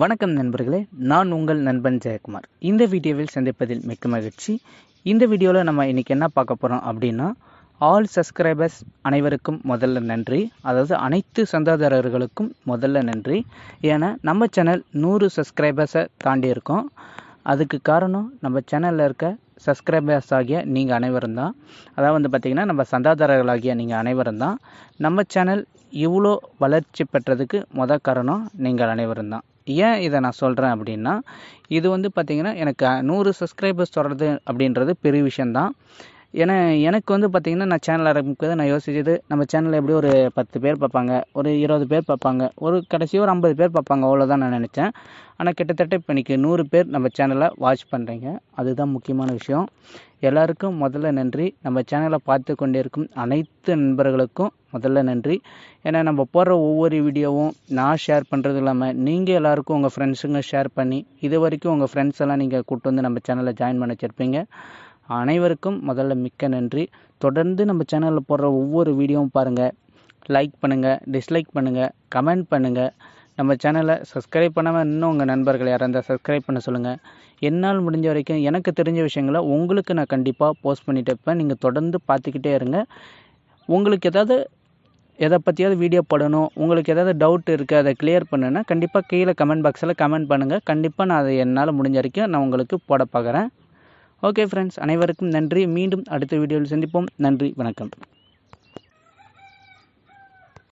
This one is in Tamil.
வணக்கம் நண்பர்களே நான் உங்கள் நண்பன் ஜெயக்குமார் இந்த வீடியோவில் சந்திப்பதில் மிக்க மகிழ்ச்சி இந்த வீடியோவில் நம்ம இன்றைக்கி என்ன பார்க்க போகிறோம் அப்படின்னா ஆல் சப்ஸ்கிரைபர்ஸ் அனைவருக்கும் முதல்ல நன்றி அதாவது அனைத்து சந்தாதாரர்களுக்கும் முதல்ல நன்றி ஏன்னா நம்ம சேனல் நூறு சப்ஸ்கிரைபர்ஸை தாண்டி இருக்கோம் அதுக்கு காரணம் நம்ம சேனலில் இருக்க சப்ஸ்கிரைபர்ஸ் ஆகிய நீங்கள் அனைவரும் தான் அதாவது வந்து பார்த்திங்கன்னா நம்ம சந்தாதாரர்களாகிய நீங்கள் அனைவரும் தான் நம்ம சேனல் இவ்வளோ வளர்ச்சி பெற்றதுக்கு மொதல் காரணம் நீங்கள் அனைவரும் தான் ஏன் இதை நான் சொல்கிறேன் அப்படின்னா இது வந்து பார்த்திங்கன்னா எனக்கு நூறு சப்ஸ்கிரைபர்ஸ் தொடர்றது அப்படின்றது பெரிய விஷயந்தான் ஏன்னா எனக்கு வந்து பார்த்திங்கன்னா நான் சேனல் ஆரம்பிக்கிறது நான் யோசிச்சது நம்ம சேனலில் எப்படி ஒரு பத்து பேர் பார்ப்பாங்க ஒரு இருபது பேர் பார்ப்பாங்க ஒரு கடைசி ஒரு ஐம்பது பேர் பார்ப்பாங்க அவ்வளோதான் நான் நினச்சேன் ஆனால் கிட்டத்தட்ட இப்போ இன்றைக்கி நூறு பேர் நம்ம சேனலை வாட்ச் பண்ணுறீங்க அதுதான் முக்கியமான விஷயம் எல்லாருக்கும் முதல்ல நன்றி நம்ம சேனலை பார்த்து கொண்டிருக்கும் அனைத்து நண்பர்களுக்கும் முதல்ல நன்றி ஏன்னா நம்ம போடுற ஒவ்வொரு வீடியோவும் நான் ஷேர் பண்ணுறது இல்லாமல் நீங்கள் எல்லாருக்கும் உங்கள் ஃப்ரெண்ட்ஸுங்க ஷேர் பண்ணி இது வரைக்கும் உங்கள் ஃப்ரெண்ட்ஸ் எல்லாம் நீங்கள் கூப்பிட்டு வந்து நம்ம சேனலை ஜாயின் பண்ண வச்சுருப்பீங்க அனைவருக்கும் முதல்ல மிக்க நன்றி தொடர்ந்து நம்ம சேனலில் போடுற ஒவ்வொரு வீடியோவும் பாருங்கள் லைக் பண்ணுங்கள் டிஸ்லைக் பண்ணுங்கள் கமெண்ட் பண்ணுங்கள் நம்ம சேனலை சப்ஸ்கிரைப் பண்ணாமல் இன்னும் உங்கள் நண்பர்கள் யாராக இருந்தால் சப்ஸ்கிரைப் பண்ண சொல்லுங்கள் என்னால் முடிஞ்ச வரைக்கும் எனக்கு தெரிஞ்ச விஷயங்களை உங்களுக்கு நான் கண்டிப்பாக போஸ்ட் பண்ணிகிட்டே இருப்பேன் நீங்கள் தொடர்ந்து பார்த்துக்கிட்டே இருங்க உங்களுக்கு எதாவது எதை பற்றியாவது வீடியோ போடணும் உங்களுக்கு எதாவது டவுட் இருக்குது அதை கிளியர் பண்ணுன்னா கண்டிப்பாக கீழே கமெண்ட் பாக்ஸில் கமெண்ட் பண்ணுங்கள் கண்டிப்பாக நான் அதை என்னால் முடிஞ்ச வரைக்கும் நான் உங்களுக்கு போட பார்க்குறேன் ஓகே ஃப்ரெண்ட்ஸ் அனைவருக்கும் நன்றி மீண்டும் அடுத்த வீடியோவில் சந்திப்போம் நன்றி வணக்கம்